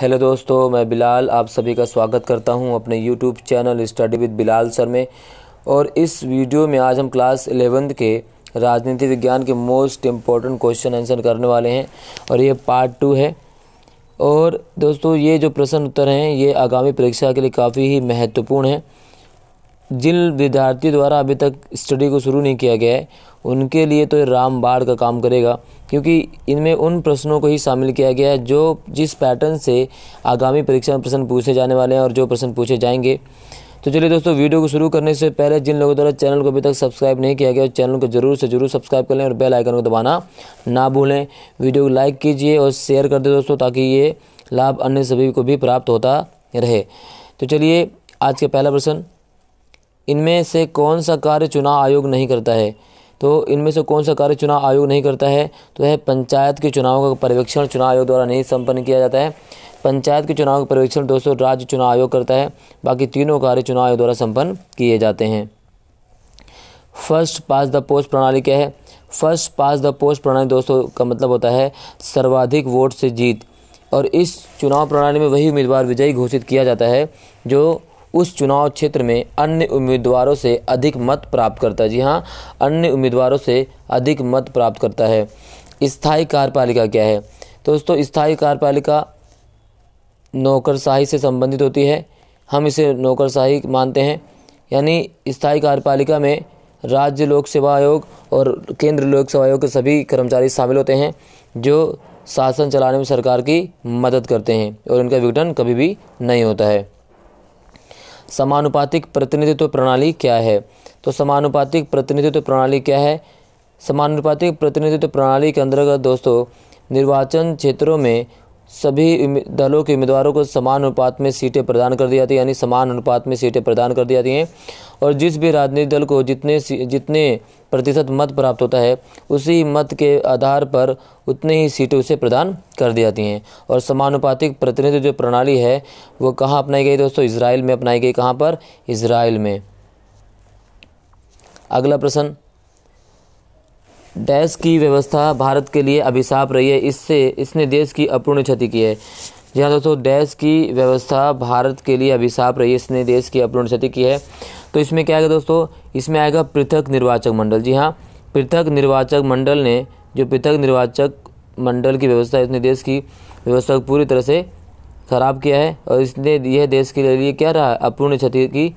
hello दोस्तों मैं बिलाल आप सभी का स्वागत करता हूं अपने YouTube channel study with Bilal sir में और इस वीडियो में आज हम क्लास एलेवेंथ के राजनीति विज्ञान के मोस्ट इम्पॉर्टेंट क्वेश्चन आंसर करने वाले हैं और ये पार्ट टू है और दोस्तों ये जो प्रश्न उत्तर हैं ये आगामी परीक्षा के लिए काफ़ी ही महत्वपूर्ण हैं जिन विद्यार्थी द्वारा अभी तक स्टडी को शुरू नहीं किया गया है उनके लिए तो राम बाढ़ का काम करेगा क्योंकि इनमें उन प्रश्नों को ही शामिल किया गया है जो जिस पैटर्न से आगामी परीक्षा में प्रश्न पूछे जाने वाले हैं और जो प्रश्न पूछे जाएंगे तो चलिए दोस्तों वीडियो को शुरू करने से पहले जिन लोगों द्वारा चैनल को अभी तक सब्सक्राइब नहीं किया गया चैनल को जरूर से जरूर सब्सक्राइब कर लें और बेल आइकन को दबाना ना भूलें वीडियो को लाइक कीजिए और शेयर कर दें दोस्तों ताकि ये लाभ अन्य सभी को भी प्राप्त होता रहे तो चलिए आज का पहला प्रश्न इनमें से कौन सा कार्य चुनाव आयोग नहीं करता है तो इनमें से कौन सा कार्य चुनाव आयोग नहीं करता है तो है पंचायत के चुनावों का पर्यवेक्षण चुनाव आयोग द्वारा नहीं संपन्न किया जाता है पंचायत के चुनाव का पर्यवेक्षण दोस्तों राज्य चुनाव आयोग करता है बाकी तीनों कार्य चुनाव आयोग द्वारा संपन्न किए जाते हैं फर्स्ट पास द पोस्ट प्रणाली क्या है फर्स्ट पास द पोस्ट प्रणाली दोस्तों का मतलब होता है सर्वाधिक वोट से जीत और इस चुनाव प्रणाली में वही उम्मीदवार विजयी घोषित किया जाता है जो उस चुनाव क्षेत्र में अन्य उम्मीदवारों से अधिक मत प्राप्त करता है जी हाँ अन्य उम्मीदवारों से अधिक मत प्राप्त करता है स्थायी कार्यपालिका क्या है तो दोस्तों स्थायी कार्यपालिका नौकरशाही से संबंधित होती है हम इसे नौकरशाही मानते हैं यानी स्थायी कार्यपालिका में राज्य लोक सेवा आयोग और केंद्र लोक सेवा आयोग के सभी कर्मचारी शामिल होते हैं जो शासन चलाने में सरकार की मदद करते हैं और इनका विघटन कभी भी नहीं होता है समानुपातिक प्रतिनिधित्व प्रणाली क्या है तो समानुपातिक प्रतिनिधित्व प्रणाली क्या है समानुपातिक प्रतिनिधित्व प्रणाली के अंतर्गत दोस्तों निर्वाचन क्षेत्रों में सभी दलों के उम्मीदवारों को समान अनुपात में सीटें प्रदान कर दी जाती है यानी समान अनुपात में सीटें प्रदान कर दी जाती हैं और जिस भी राजनीतिक दल को जितने जितने प्रतिशत मत प्राप्त होता है उसी मत के आधार पर उतनी ही सीटें उसे प्रदान कर दी जाती हैं और समानुपातिक प्रतिनिधि जो प्रणाली है वो कहाँ अपनाई गई दोस्तों इसराइल में अपनाई गई कहाँ पर इसराइल में अगला प्रश्न डैश की व्यवस्था भारत के लिए अभिशाप रही है इससे इसने देश की अपूर्ण क्षति की है जी हाँ दोस्तों डैश की व्यवस्था भारत के लिए अभिशाप रही है इसने देश की अपूर्ण क्षति की है तो इसमें क्या आएगा दोस्तों इसमें आएगा पृथक निर्वाचक मंडल जी हाँ पृथक निर्वाचक मंडल ने जो पृथक निर्वाचक मंडल की व्यवस्था इसने देश की व्यवस्था को पूरी तरह से खराब किया है और इसने यह देश के लिए क्या रहा अपूर्ण क्षति की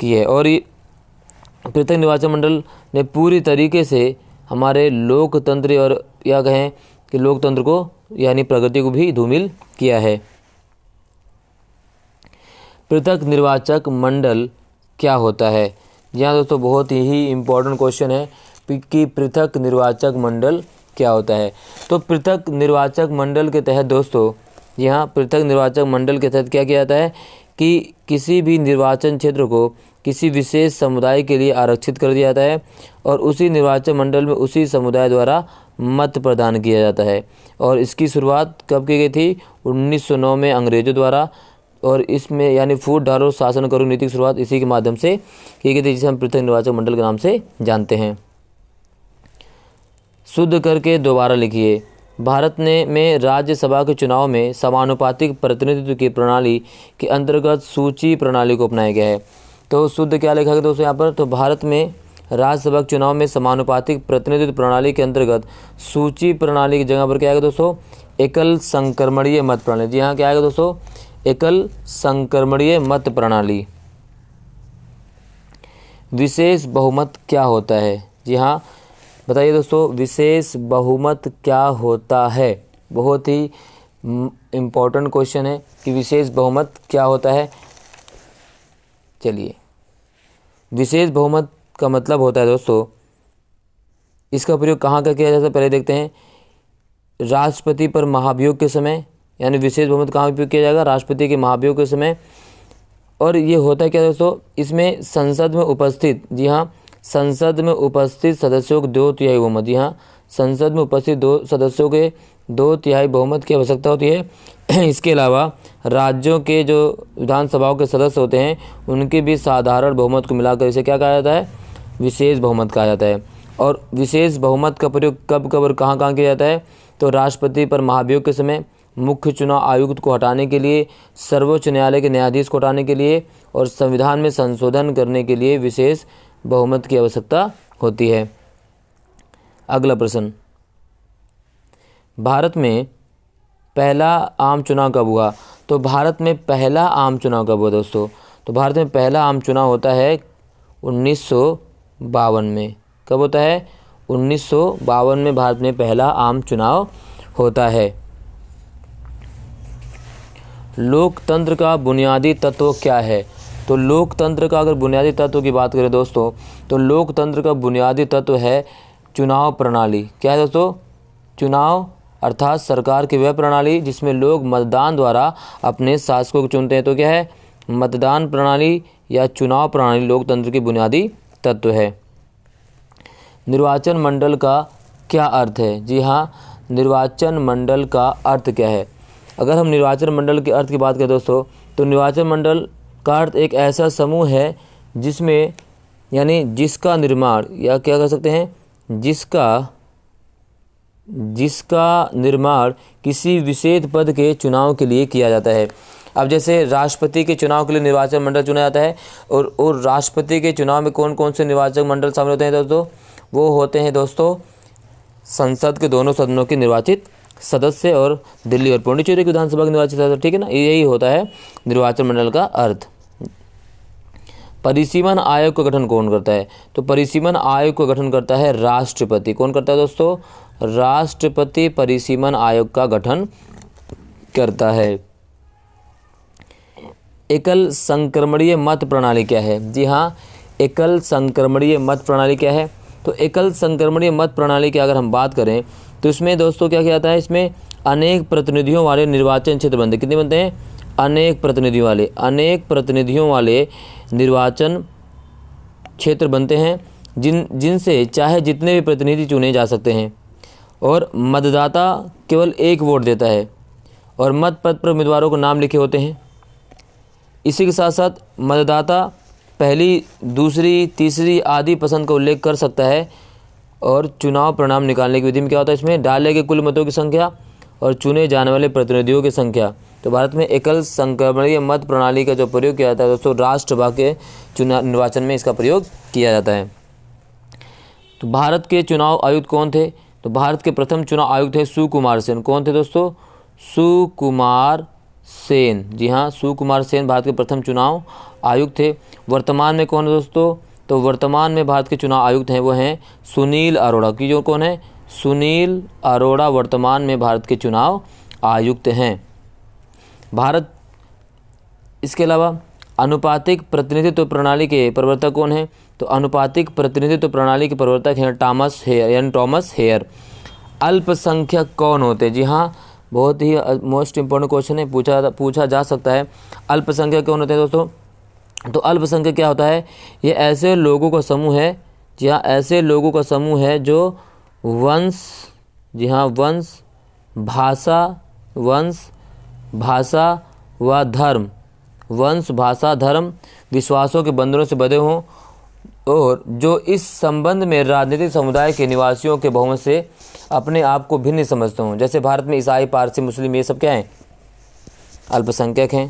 की है और ये पृथक निर्वाचन मंडल ने पूरी तरीके से हमारे लोकतंत्र और या कहें कि लोकतंत्र को यानी प्रगति को भी धूमिल किया है पृथक निर्वाचक मंडल क्या होता है यहाँ दोस्तों बहुत ही इम्पोर्टेंट क्वेश्चन है कि पृथक निर्वाचक मंडल क्या होता है तो पृथक निर्वाचक मंडल के तहत दोस्तों यहाँ पृथक निर्वाचक मंडल के तहत क्या किया जाता है कि किसी भी निर्वाचन क्षेत्र को किसी विशेष समुदाय के लिए आरक्षित कर दिया जाता है और उसी निर्वाचन मंडल में उसी समुदाय द्वारा मत प्रदान किया जाता है और इसकी शुरुआत कब की गई थी 1909 में अंग्रेज़ों द्वारा और इसमें यानी फूट डालो शासन करो नीति की शुरुआत इसी के माध्यम से की गई थी जिसे हम पृथक निर्वाचन मंडल के नाम से जानते हैं शुद्ध करके दोबारा लिखिए भारत ने में राज्यसभा के चुनाव में समानुपातिक प्रतिनिधित्व की प्रणाली के अंतर्गत सूची प्रणाली को अपनाया गया है तो शुद्ध क्या लिखा गया दोस्तों यहाँ पर तो भारत में राज्यसभा के चुनाव में समानुपातिक प्रतिनिधित्व प्रणाली के अंतर्गत सूची प्रणाली की जगह पर क्या आएगा दोस्तों एकल संक्रमणीय मत प्रणाली जी हाँ क्या आएगा दोस्तों एकल संक्रमणीय मत प्रणाली विशेष बहुमत क्या होता है जी हाँ बताइए दोस्तों विशेष बहुमत क्या होता है बहुत ही इम्पोर्टेंट क्वेश्चन है कि विशेष बहुमत क्या होता है चलिए विशेष बहुमत का मतलब होता है दोस्तों इसका प्रयोग कहाँ का किया जाता है पहले देखते हैं राष्ट्रपति पर महाभियोग के समय यानी विशेष बहुमत कहाँ उपयोग किया जाएगा राष्ट्रपति के महाभियोग के समय और ये होता है क्या दोस्तों इसमें संसद में उपस्थित जी हाँ संसद में उपस्थित सदस्यों के दो तिहाई बहुमत यहाँ संसद में उपस्थित दो सदस्यों के दो तिहाई बहुमत की आवश्यकता होती है इसके अलावा राज्यों के जो विधानसभाओं के सदस्य होते हैं उनके भी साधारण बहुमत को मिलाकर इसे क्या कहा जाता है विशेष बहुमत कहा जाता है और विशेष बहुमत का प्रयोग कब कब और कहाँ कहाँ किया जाता है तो राष्ट्रपति पर महाभियोग के समय मुख्य चुनाव आयुक्त को हटाने के लिए सर्वोच्च न्यायालय के न्यायाधीश को हटाने के लिए और संविधान में संशोधन करने के लिए विशेष बहुमत की आवश्यकता होती है अगला प्रश्न भारत में पहला आम चुनाव कब हुआ तो भारत में पहला आम चुनाव कब हुआ दोस्तों तो भारत में पहला आम चुनाव होता है उन्नीस में कब होता है उन्नीस में भारत में पहला आम चुनाव होता है लोकतंत्र का बुनियादी तत्व क्या है तो लोकतंत्र का अगर बुनियादी तत्व की बात करें दोस्तों तो लोकतंत्र का बुनियादी तत्व है चुनाव प्रणाली क्या है दोस्तों चुनाव अर्थात सरकार की वह प्रणाली जिसमें लोग मतदान द्वारा अपने शासकों को चुनते हैं तो क्या है मतदान प्रणाली या चुनाव प्रणाली लोकतंत्र की बुनियादी तत्व है निर्वाचन मंडल का क्या अर्थ है जी हाँ निर्वाचन मंडल का अर्थ क्या है अगर हम निर्वाचन मंडल के अर्थ की बात करें दोस्तों तो निर्वाचन मंडल का अर्थ एक ऐसा समूह है जिसमें यानी जिसका निर्माण या क्या कह सकते हैं जिसका जिसका निर्माण किसी विशेष पद के चुनाव के लिए किया जाता है अब जैसे राष्ट्रपति के चुनाव के लिए निर्वाचन मंडल चुना जाता है और और राष्ट्रपति के चुनाव में कौन कौन से निर्वाचक मंडल शामिल होते हैं दोस्तों वो होते हैं दोस्तों संसद के दोनों सदनों के निर्वाचित सदस्य और दिल्ली और पुडुचेरी के विधानसभा के निर्वाचित सदस्य ठीक है ना यही होता है निर्वाचन मंडल का अर्थ परिसीमन आयोग का गठन कौन करता है तो परिसीमन आयोग का गठन करता है राष्ट्रपति कौन करता है दोस्तों राष्ट्रपति परिसीमन आयोग का गठन करता है एकल संक्रमणीय मत प्रणाली क्या है जी हाँ एकल संक्रमणीय मत प्रणाली क्या है तो एकल संक्रमणीय मत प्रणाली की अगर हम बात करें तो इसमें दोस्तों क्या क्या आता है इसमें अनेक प्रतिनिधियों वाले निर्वाचन क्षेत्र बनते कितने बनते हैं अनेक प्रतिनिधियों वाले अनेक प्रतिनिधियों वाले निर्वाचन क्षेत्र बनते हैं जिन जिनसे चाहे जितने भी प्रतिनिधि चुने जा सकते हैं और मतदाता केवल एक वोट देता है और मत पत्र पर उम्मीदवारों को नाम लिखे होते हैं इसी के साथ साथ मतदाता पहली दूसरी तीसरी आदि पसंद का उल्लेख कर सकता है और चुनाव परिणाम निकालने की विधि में क्या होता है इसमें डाले गए कुल मतों की संख्या और चुने जाने वाले प्रतिनिधियों की संख्या तो भारत में एकल संक्रमणीय मत प्रणाली का जो प्रयोग किया जाता है दोस्तों राष्ट्रभा के चुनाव निर्वाचन में इसका प्रयोग किया जाता है तो भारत के चुनाव आयुक्त कौन थे तो भारत के प्रथम चुनाव आयुक्त थे सुकुमार सेन कौन थे दोस्तों सुकुमार सेन जी हाँ सुकुमार सेन भारत के प्रथम चुनाव आयुक्त थे वर्तमान में कौन है दोस्तों तो वर्तमान में भारत के चुनाव आयुक्त हैं वो हैं सुनील अरोड़ा की जो कौन है सुनील अरोड़ा वर्तमान में भारत के चुनाव आयुक्त हैं भारत इसके अलावा अनुपातिक प्रतिनिधित्व प्रणाली के प्रवर्तक कौन हैं तो अनुपातिक प्रतिनिधित्व प्रणाली के प्रवर्तक हैं टॉमस हेयर यानी टॉमस हेयर अल्पसंख्यक कौन होते हैं जी हाँ बहुत ही मोस्ट इम्पोर्टेंट क्वेश्चन है पूछा पूछा जा सकता है अल्पसंख्यक कौन होते हैं दोस्तों तो अल्पसंख्यक क्या होता है ये ऐसे लोगों का समूह है जी हाँ ऐसे लोगों का समूह है जो वंश जी हाँ वंश भाषा वंश भाषा व धर्म वंश भाषा धर्म विश्वासों के बंधनों से बधे हों और जो इस संबंध में राजनीतिक समुदाय के निवासियों के बहुमत से अपने आप को भिन्न समझते हों जैसे भारत में ईसाई पारसी मुस्लिम ये सब क्या हैं अल्पसंख्यक हैं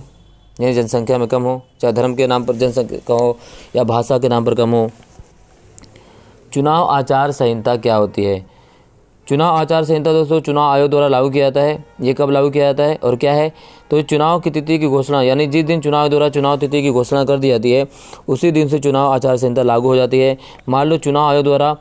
यानी जनसंख्या में कम हो चाहे धर्म के नाम पर जनसंख्या हो या भाषा के नाम पर कम हो चुनाव आचार संहिता क्या होती है चुनाव आचार संहिता दोस्तों चुनाव आयोग द्वारा लागू किया जाता है ये कब लागू किया जाता है और क्या है तो चुनाव की तिथि की घोषणा यानी जिस दिन चुनाव द्वारा चुनाव तिथि की घोषणा कर दी जाती है उसी दिन से चुनाव आचार संहिता लागू हो जाती है मान लो चुनाव आयोग द्वारा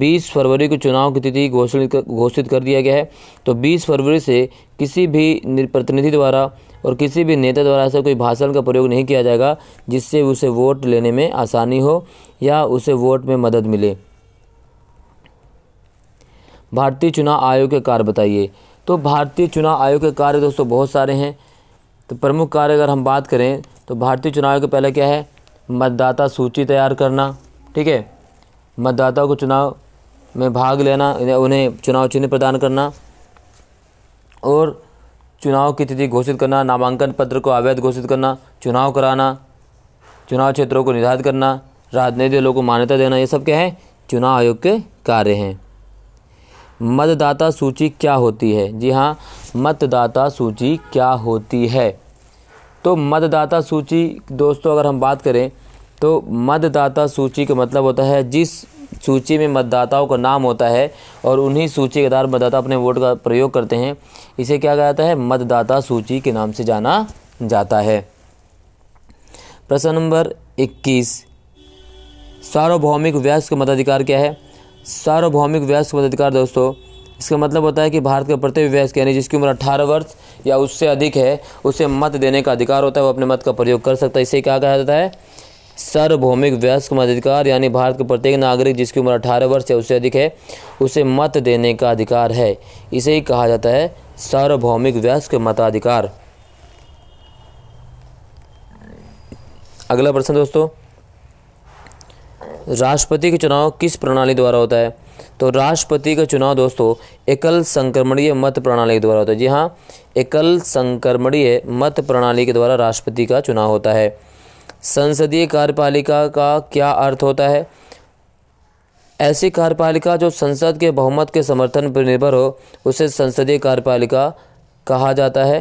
20 फरवरी को चुनाव की तिथि घोषित घोषित कर दिया गया है तो 20 फरवरी से किसी भी प्रतिनिधि द्वारा और किसी भी नेता द्वारा ऐसा कोई भाषण का प्रयोग नहीं किया जाएगा जिससे उसे वोट लेने में आसानी हो या उसे वोट में मदद मिले भारतीय चुनाव आयोग के कार्य बताइए तो भारतीय चुनाव आयोग के कार्य दोस्तों बहुत सारे हैं तो प्रमुख कार्य अगर हम बात करें तो भारतीय चुनाव के पहले क्या है मतदाता सूची तैयार करना ठीक है मतदाताओं को चुनाव में भाग लेना उन्हें चुनाव चिन्ह प्रदान करना और चुनाव की तिथि घोषित करना नामांकन पत्र को अवैध घोषित करना चुनाव कराना चुनाव क्षेत्रों को निर्धारित करना राजनीतिक दलों को मान्यता देना ये सब क्या है चुनाव आयोग के कार्य हैं मतदाता सूची क्या होती है जी हाँ मतदाता सूची क्या होती है तो मतदाता सूची दोस्तों अगर हम बात करें तो मतदाता सूची का मतलब होता है जिस सूची में मतदाताओं का नाम होता है और उन्हीं सूची के आधार मतदाता अपने वोट का प्रयोग करते हैं इसे क्या कहा जाता है मतदाता सूची के नाम से जाना जाता है प्रश्न नंबर 21 सार्वभौमिक वयस्क मताधिकार क्या है सार्वभौमिक वयस्क मताधिकार दोस्तों इसका मतलब होता है कि भारत के प्रत्येक वयस्क यानी जिसकी उम्र अठारह वर्ष या उससे अधिक है उसे मत देने का अधिकार होता है वो अपने मत का प्रयोग कर सकता है इसे क्या कहा जाता है सार्वभौमिक वयस्क मताधिकार यानी भारत के प्रत्येक नागरिक जिसकी उम्र अठारह वर्ष या उससे अधिक है उसे मत देने का अधिकार है इसे ही कहा जाता है सार्वभौमिक वयस्क मताधिकार अगला प्रश्न दोस्तों राष्ट्रपति का चुनाव किस प्रणाली द्वारा होता है तो राष्ट्रपति का चुनाव दोस्तों एकल संक्रमणीय मत प्रणाली के द्वारा होता है जी हाँ एकल संक्रमणीय मत प्रणाली के द्वारा राष्ट्रपति का चुनाव होता है संसदीय कार्यपालिका का क्या अर्थ होता है ऐसी कार्यपालिका जो संसद के बहुमत के समर्थन पर निर्भर हो उसे संसदीय कार्यपालिका कहा जाता है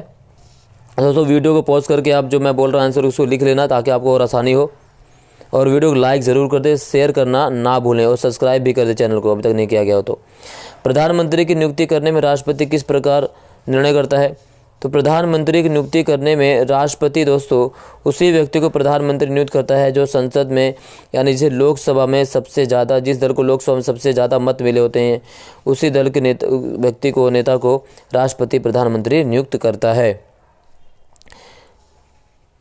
दोस्तों वीडियो को पॉज करके आप जो मैं बोल रहा हूँ आंसर उसको लिख लेना ताकि आपको और आसानी हो और वीडियो को लाइक ज़रूर कर दें शेयर करना ना भूलें और सब्सक्राइब भी कर दें चैनल को अभी तक नहीं किया गया हो तो प्रधानमंत्री की नियुक्ति करने में राष्ट्रपति किस प्रकार निर्णय करता है तो प्रधानमंत्री की नियुक्ति करने में राष्ट्रपति दोस्तों उसी व्यक्ति को प्रधानमंत्री नियुक्त करता है जो संसद में यानी जिसे लोकसभा में सबसे ज़्यादा जिस दल को लोकसभा में सबसे ज़्यादा मत मिले होते हैं उसी दल के नेता व्यक्ति को नेता को राष्ट्रपति प्रधानमंत्री नियुक्त करता है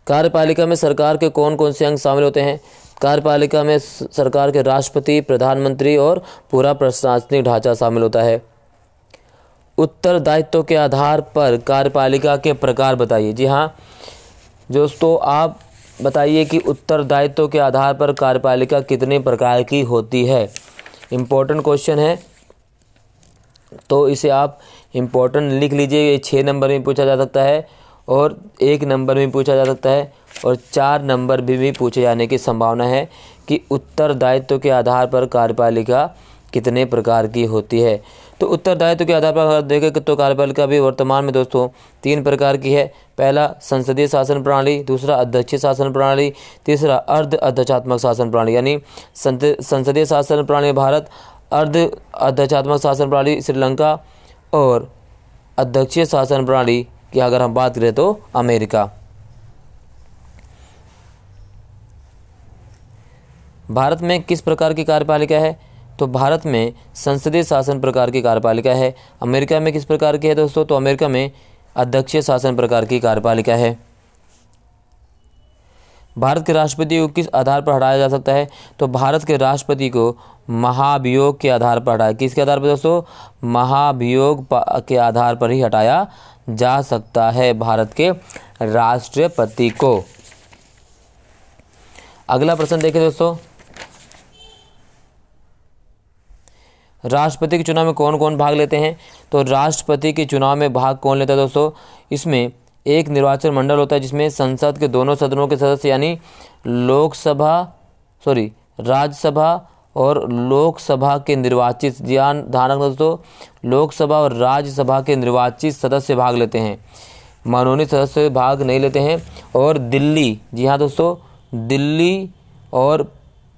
कार्यपालिका में सरकार के कौन कौन से अंग शामिल होते हैं कार्यपालिका में सरकार के राष्ट्रपति प्रधानमंत्री और पूरा प्रशासनिक ढांचा शामिल होता है उत्तरदायित्व के आधार पर कार्यपालिका के प्रकार बताइए जी हाँ दोस्तों आप बताइए कि उत्तरदायित्व के आधार पर कार्यपालिका कितने प्रकार की होती है इम्पोर्टेंट क्वेश्चन है तो इसे आप इम्पोर्टेंट लिख लीजिए ये छः नंबर में पूछा जा सकता है और एक नंबर में पूछा जा सकता है और चार नंबर भी, भी पूछे जाने की संभावना है कि उत्तरदायित्व के आधार पर कार्यपालिका कितने प्रकार की होती है तो उत्तरदायित्व के आधार पर अगर देखें तो कार्यपालिका भी वर्तमान में दोस्तों तीन प्रकार की है पहला संसदीय शासन प्रणाली दूसरा अध्यक्षीय शासन प्रणाली तीसरा अर्ध अध्यक्षात्मक शासन प्रणाली यानी संसदीय शासन प्रणाली भारत अर्ध अध्यक्षात्मक शासन प्रणाली श्रीलंका और अध्यक्षीय शासन प्रणाली कि अगर हम बात करें तो अमेरिका भारत में किस प्रकार की कार्यपालिका है तो भारत में संसदीय शासन प्रकार की कार्यपालिका है अमेरिका में किस प्रकार की है दोस्तों तो अमेरिका में अध्यक्षीय शासन प्रकार की कार्यपालिका है भारत के राष्ट्रपति को किस आधार पर हटाया जा सकता है तो भारत के राष्ट्रपति को महाभियोग के आधार पर हटाया किसके आधार पर दोस्तों महाभियोग के आधार पर ही हटाया जा सकता है भारत के राष्ट्रपति को अगला प्रश्न देखें दोस्तों राष्ट्रपति के चुनाव में कौन कौन भाग लेते हैं तो राष्ट्रपति के चुनाव में भाग कौन लेता है दोस्तों इसमें एक निर्वाचन मंडल होता है जिसमें संसद के दोनों सदनों के सदस्य यानी लोकसभा सॉरी राज्यसभा और लोकसभा के निर्वाचित ध्यान ध्यान दोस्तों लोकसभा और राज्यसभा के निर्वाचित सदस्य भाग लेते हैं मनोनीत सदस्य भाग नहीं लेते हैं और दिल्ली जी हाँ दोस्तों दिल्ली और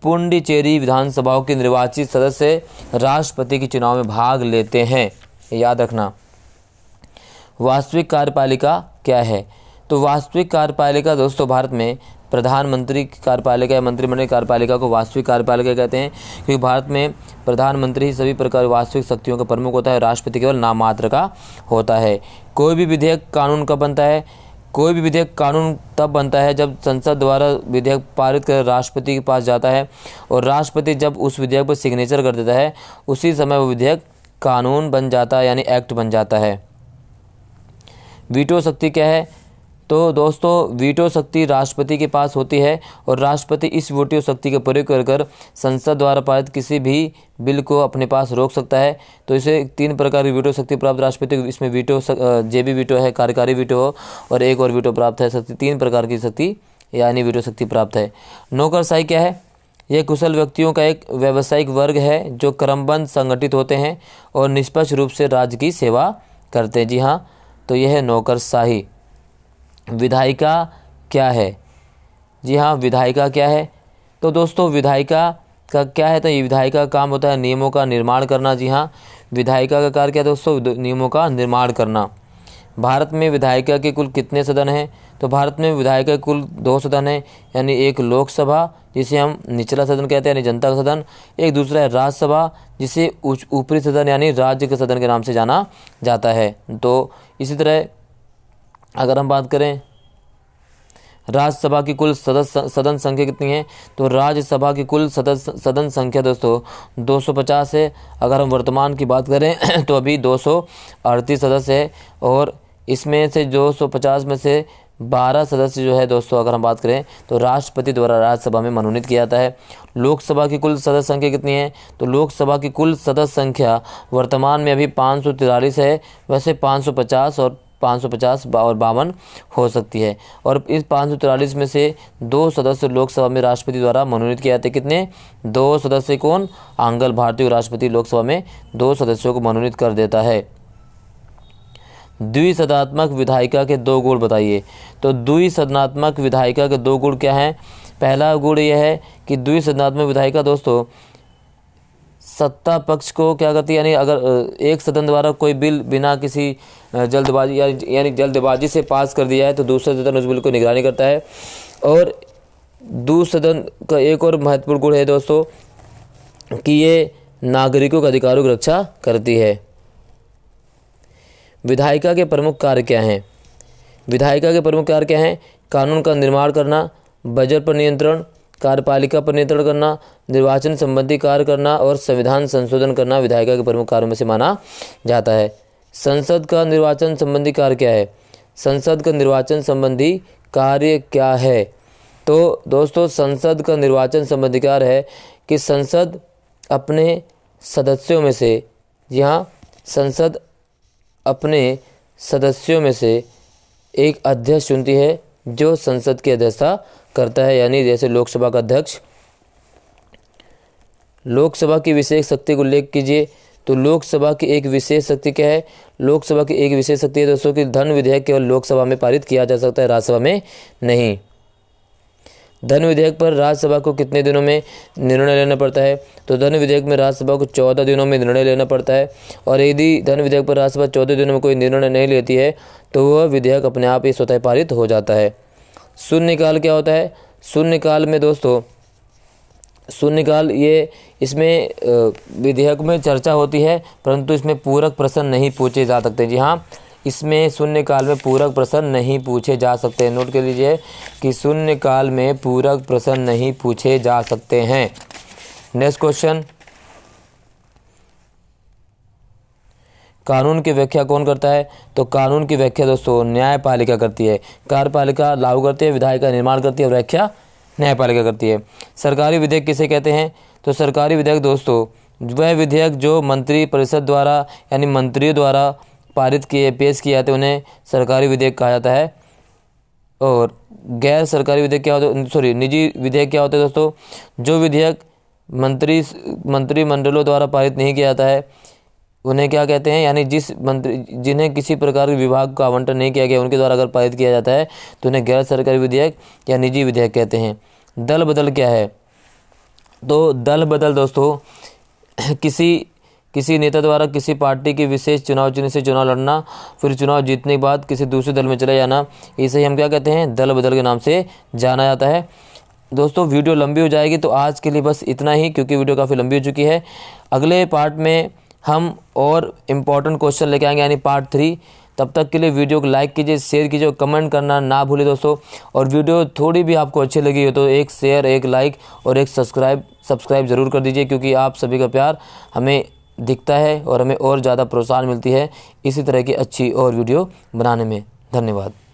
पुंडीचेरी विधानसभाओं के निर्वाचित सदस्य राष्ट्रपति के चुनाव में भाग लेते हैं याद रखना वास्तविक कार्यपालिका क्या है तो वास्तविक कार्यपालिका दोस्तों भारत में प्रधानमंत्री कार्यपालिका या मंत्रिमंडल कार्यपालिका को वास्तविक कार्यपालिका कहते हैं क्योंकि भारत में प्रधानमंत्री ही सभी प्रकार वास्तविक शक्तियों का प्रमुख होता है राष्ट्रपति केवल नाम मात्र का होता है कोई भी विधेयक कानून का बनता है कोई भी विधेयक कानून तब बनता है जब संसद द्वारा विधेयक पारित कर राष्ट्रपति के पास जाता है और राष्ट्रपति जब उस विधेयक पर सिग्नेचर कर देता है उसी समय वो विधेयक कानून बन जाता है यानी एक्ट बन जाता है वीटो शक्ति क्या है तो दोस्तों वीटो शक्ति राष्ट्रपति के पास होती है और राष्ट्रपति इस वोटो शक्ति का प्रयोग कर कर संसद द्वारा पारित किसी भी बिल को अपने पास रोक सकता है तो इसे तीन प्रकार की वीटो शक्ति प्राप्त राष्ट्रपति इसमें वीटो जे भी वीटो है कार्यकारी वीटो हो और एक और वीटो प्राप्त है शक्ति तीन प्रकार की शक्ति यानी वीटो शक्ति प्राप्त है नौकरशाही क्या है यह कुशल व्यक्तियों का एक व्यावसायिक वर्ग है जो क्रमबंध संगठित होते हैं और निष्पक्ष रूप से राज्य की सेवा करते हैं जी हाँ तो यह है नौकरशाही विधायिका क्या है जी हाँ विधायिका क्या है तो दोस्तों विधायिका का क्या है तो ये विधायिका का काम होता है नियमों का निर्माण करना जी हाँ विधायिका का कार्य क्या है दोस्तों नियमों का निर्माण करना भारत में विधायिका के कुल कितने सदन हैं तो भारत में विधायिका कुल दो सदन हैं यानी एक लोकसभा जिसे हम निचला सदन कहते हैं यानी जनता का सदन एक दूसरा है राज्यसभा जिसे ऊपरी सदन यानी राज्य के सदन के नाम से जाना जाता है तो इसी तरह अगर हम बात करें राज्यसभा की कुल सदस्य सदन संख्या कितनी है तो राज्यसभा की कुल सदस्य सदन संख्या दोस्तों 250 है अगर हम वर्तमान की बात करें तो अभी दो सौ सदस्य है और इसमें से दो सौ पचास में से बारह सदस्य जो है दोस्तों अगर हम बात करें तो राष्ट्रपति द्वारा राज्यसभा में मनोनीत किया जाता है लोकसभा की कुल सदस्य संख्या कितनी है तो लोकसभा की कुल सदस्य संख्या वर्तमान में अभी पाँच है वैसे पाँच और 550 और बावन हो सकती है और इस पाँच में से दो सदस्य लोकसभा में राष्ट्रपति द्वारा मनोनीत किए जाते हैं कितने दो सदस्य कौन आंगल भारतीय राष्ट्रपति लोकसभा में दो सदस्यों को मनोनीत कर देता है द्विसदनात्मक विधायिका के दो गुण बताइए तो द्विसदनात्मक विधायिका के दो गुण क्या हैं पहला गुण यह है कि द्विसदनात्मक विधायिका दोस्तों सत्ता पक्ष को क्या करती है यानी अगर एक सदन द्वारा कोई बिल बिना किसी जल्दबाजी यानी जल्दबाजी से पास कर दिया है तो दूसरा सदन उस बिल को निगरानी करता है और दूसरे सदन का एक और महत्वपूर्ण गुण है दोस्तों कि ये नागरिकों के अधिकारों की रक्षा करती है विधायिका के प्रमुख कार्य क्या हैं विधायिका के प्रमुख कार्य क्या हैं कानून का निर्माण करना बजट पर नियंत्रण कार्यपालिका पर नियंत्रण करना निर्वाचन संबंधी कार्य करना और संविधान संशोधन करना विधायिका के प्रमुख कार्यों में से माना जाता है संसद का निर्वाचन संबंधी कार्य क्या है संसद का निर्वाचन संबंधी कार्य क्या है तो दोस्तों संसद का निर्वाचन संबंधी कार्य है कि संसद अपने सदस्यों में से यहाँ संसद अपने सदस्यों में से एक अध्यक्ष चुनती है जो संसद की अध्यक्षता करता है यानी जैसे लोकसभा का अध्यक्ष लोकसभा की विशेष शक्ति का उल्लेख कीजिए तो लोकसभा की एक विशेष शक्ति क्या है लोकसभा की एक विशेष शक्ति है दोस्तों कि धन विधेयक केवल लोकसभा में पारित किया जा सकता है राज्यसभा में नहीं धन विधेयक पर राज्यसभा को कितने दिनों में निर्णय लेना पड़ता है तो धन विधेयक में राज्यसभा को चौदह दिनों में निर्णय लेना पड़ता है और यदि धन विधेयक पर राज्यसभा चौदह दिनों में कोई निर्णय नहीं लेती है तो वह विधेयक अपने आप ही स्वतः पारित हो जाता है शून्यकाल क्या होता है शून्यकाल में दोस्तों शून्यकाल ये इसमें विधेयक में चर्चा होती है परंतु इसमें पूरक प्रश्न नहीं पूछे जा सकते जी हाँ इसमें शून्यकाल में पूरक प्रश्न नहीं पूछे जा सकते हैं नोट कर लीजिए कि शून्यकाल में पूरक प्रश्न नहीं पूछे जा सकते हैं नेक्स्ट क्वेश्चन कानून की व्याख्या कौन करता है तो कानून की व्याख्या दोस्तों न्यायपालिका करती है कार्यपालिका लागू करती है विधायिका निर्माण करती है और व्याख्या न्यायपालिका करती है सरकारी विधेयक किसे कहते हैं तो सरकारी विधेयक दोस्तों वह विधेयक जो मंत्री परिषद द्वारा यानी मंत्रियों द्वारा पारित किए पेश किए जाते उन्हें सरकारी विधेयक कहा जाता है और गैर सरकारी विधेयक क्या होते सॉरी निजी विधेयक क्या होते हैं दोस्तों जो विधेयक मंत्री मंत्रिमंडलों द्वारा पारित नहीं किया जाता है उन्हें क्या कहते हैं यानी जिस मंत्री जिन्हें किसी प्रकार के विभाग का आवंटन नहीं किया गया उनके द्वारा अगर पारित किया जाता है तो उन्हें गैर सरकारी विधेयक या निजी विधेयक कहते हैं दल बदल क्या है तो दल बदल दोस्तों किसी किसी नेता द्वारा किसी पार्टी की विशेष चुनाव चिन्ह से चुनाव लड़ना फिर चुनाव जीतने के बाद किसी दूसरे दल में चले जाना इसे हम क्या कहते हैं दल बदल के नाम से जाना जाता है दोस्तों वीडियो लंबी हो जाएगी तो आज के लिए बस इतना ही क्योंकि वीडियो काफ़ी लंबी हो चुकी है अगले पार्ट में हम और इम्पॉर्टेंट क्वेश्चन लेके आएंगे यानी पार्ट थ्री तब तक के लिए वीडियो को लाइक कीजिए शेयर कीजिए और कमेंट करना ना भूलें दोस्तों और वीडियो थोड़ी भी आपको अच्छी लगी हो तो एक शेयर एक लाइक और एक सब्सक्राइब सब्सक्राइब ज़रूर कर दीजिए क्योंकि आप सभी का प्यार हमें दिखता है और हमें और ज़्यादा प्रोत्साहन मिलती है इसी तरह की अच्छी और वीडियो बनाने में धन्यवाद